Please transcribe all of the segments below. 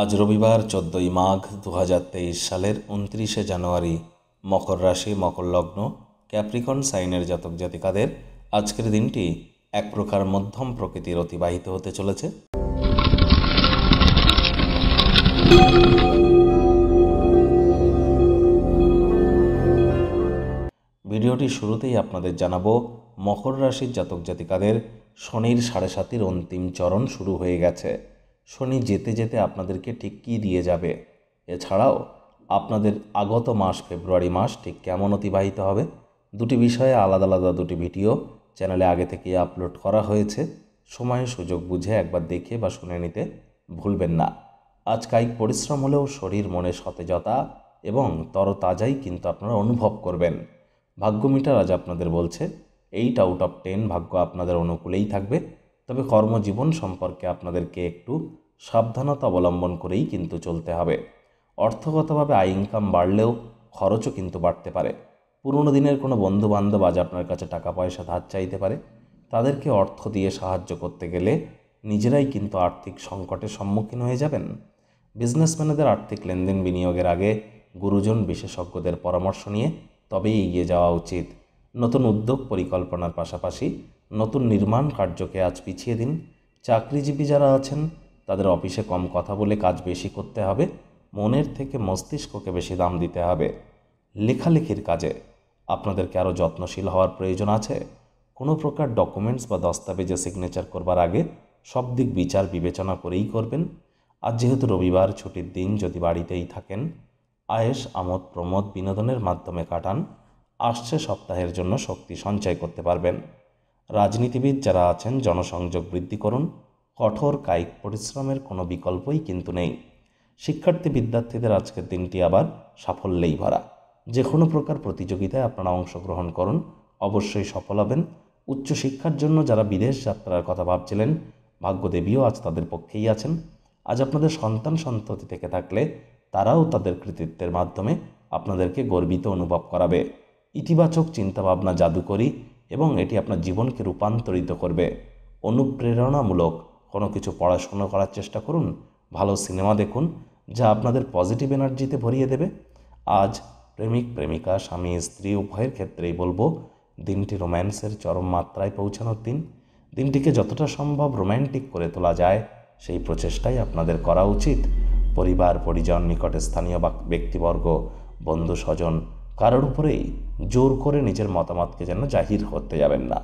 আজ রবিবার চোদ্দই মাঘ দু সালের উনত্রিশে জানুয়ারি মকর রাশি মকর লগ্ন ক্যাপ্রিকন সাইনের জাতক জাতিকাদের আজকের দিনটি এক প্রকার মধ্যম প্রকৃতির অতিবাহিত হতে চলেছে ভিডিওটি শুরুতেই আপনাদের জানাবো মকর রাশির জাতক জাতিকাদের শনির সাড়ে সাতির অন্তিম চরণ শুরু হয়ে গেছে শনি যেতে যেতে আপনাদেরকে ঠিক কী দিয়ে যাবে এছাড়াও আপনাদের আগত মাস ফেব্রুয়ারি মাস ঠিক কেমন অতিবাহিত হবে দুটি বিষয়ে আলাদা আলাদা দুটি ভিডিও চ্যানেলে আগে থেকে আপলোড করা হয়েছে সময় সুযোগ বুঝে একবার দেখে বা শুনে নিতে ভুলবেন না আজ কায়িক পরিশ্রম হলেও শরীর মনে সতেজতা এবং তরতাজাই কিন্তু আপনারা অনুভব করবেন ভাগ্য মিটার আজ আপনাদের বলছে এইট আউট অফ টেন ভাগ্য আপনাদের অনুকূলেই থাকবে তবে কর্মজীবন সম্পর্কে আপনাদেরকে একটু সাবধানতা অবলম্বন করেই কিন্তু চলতে হবে অর্থগতভাবে আয় ইনকাম বাড়লেও খরচও কিন্তু বাড়তে পারে পুরনো দিনের কোনো বন্ধুবান্ধব আজ আপনার কাছে টাকা পয়সা ধার চাইতে পারে তাদেরকে অর্থ দিয়ে সাহায্য করতে গেলে নিজেরাই কিন্তু আর্থিক সংকটের সম্মুখীন হয়ে যাবেন বিজনেসম্যানেদের আর্থিক লেনদেন বিনিয়োগের আগে গুরুজন বিশেষজ্ঞদের পরামর্শ নিয়ে তবেই এগিয়ে যাওয়া উচিত নতুন উদ্যোগ পরিকল্পনার পাশাপাশি নতুন নির্মাণ কার্যকে আজ পিছিয়ে দিন চাকরিজীবী যারা আছেন তাদের অফিসে কম কথা বলে কাজ বেশি করতে হবে মনের থেকে মস্তিষ্ককে বেশি দাম দিতে হবে লেখালেখির কাজে আপনাদেরকে আরও যত্নশীল হওয়ার প্রয়োজন আছে কোনো প্রকার ডকুমেন্টস বা দস্তাবেজে সিগনেচার করবার আগে সব দিক বিচার বিবেচনা করেই করবেন আর যেহেতু রবিবার ছুটির দিন যদি বাড়িতেই থাকেন আয়েস আমোদ প্রমোদ বিনোদনের মাধ্যমে কাটান আসছে সপ্তাহের জন্য শক্তি সঞ্চয় করতে পারবেন রাজনীতিবিদ যারা আছেন জনসংযোগ বৃদ্ধি করুন কঠোর কায়িক পরিশ্রমের কোনো বিকল্পই কিন্তু নেই শিক্ষার্থী বিদ্যার্থীদের আজকের দিনটি আবার সাফল্যেই ভরা যে কোনো প্রকার প্রতিযোগিতায় আপনারা অংশগ্রহণ করুন অবশ্যই সফল হবেন উচ্চশিক্ষার জন্য যারা বিদেশ যাত্রার কথা ভাবছিলেন ভাগ্যদেবীও আজ তাদের পক্ষেই আছেন আজ আপনাদের সন্তান সন্ততি থেকে থাকলে তারাও তাদের কৃতিত্বের মাধ্যমে আপনাদেরকে গর্বিত অনুভব করাবে ইতিবাচক চিন্তাভাবনা জাদুকরী এবং এটি আপনার জীবনকে রূপান্তরিত করবে অনুপ্রেরণামূলক কোনো কিছু পড়াশুনো করার চেষ্টা করুন ভালো সিনেমা দেখুন যা আপনাদের পজিটিভ এনার্জিতে ভরিয়ে দেবে আজ প্রেমিক প্রেমিকা স্বামী স্ত্রী উভয়ের ক্ষেত্রেই বলবো দিনটি রোম্যান্সের চরম মাত্রায় পৌঁছানোর দিন দিনটিকে যতটা সম্ভব রোম্যান্টিক করে তোলা যায় সেই প্রচেষ্টাই আপনাদের করা উচিত পরিবার পরিজন নিকটে স্থানীয় ব্যক্তিবর্গ বন্ধু স্বজন কারোর উপরেই জোর করে নিজের মতামতকে যেন জাহির করতে যাবেন না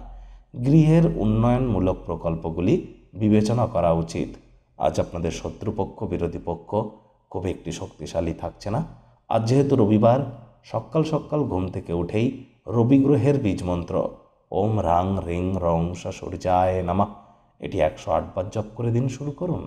গৃহের উন্নয়নমূলক প্রকল্পগুলি বিবেচনা করা উচিত আজ আপনাদের শত্রুপক্ষ বিরোধী পক্ষ খুব একটি শক্তিশালী থাকছে না আজ যেহেতু রবিবার সকাল সকাল ঘুম থেকে উঠেই রবি গ্রহের বীজমন্ত্র ওম রাং রিং রং সূর্যায় নামা এটি একশো আটবার জপ করে দিন শুরু করুন